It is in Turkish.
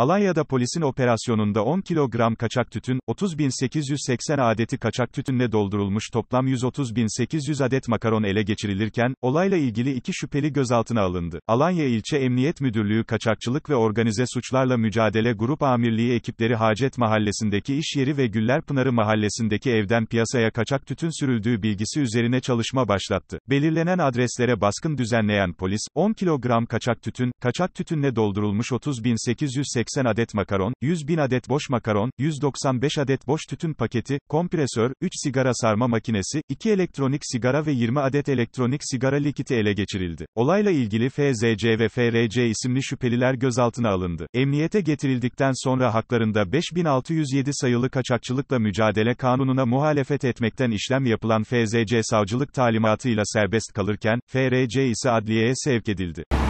Alanya'da polisin operasyonunda 10 kilogram kaçak tütün, 30.880 adeti kaçak tütünle doldurulmuş toplam 130.800 adet makaron ele geçirilirken, olayla ilgili iki şüpheli gözaltına alındı. Alanya İlçe Emniyet Müdürlüğü Kaçakçılık ve Organize Suçlarla Mücadele Grup Amirliği ekipleri Hacet Mahallesi'ndeki iş yeri ve Güllerpınarı Mahallesi'ndeki evden piyasaya kaçak tütün sürüldüğü bilgisi üzerine çalışma başlattı. Belirlenen adreslere baskın düzenleyen polis, 10 kilogram kaçak tütün, kaçak tütünle doldurulmuş 30.880 80 adet makaron, 100 bin adet boş makaron, 195 adet boş tütün paketi, kompresör, 3 sigara sarma makinesi, 2 elektronik sigara ve 20 adet elektronik sigara likiti ele geçirildi. Olayla ilgili FZC ve FRC isimli şüpheliler gözaltına alındı. Emniyete getirildikten sonra haklarında 5607 sayılı kaçakçılıkla mücadele kanununa muhalefet etmekten işlem yapılan FZC savcılık talimatıyla serbest kalırken, FRC ise adliyeye sevk edildi.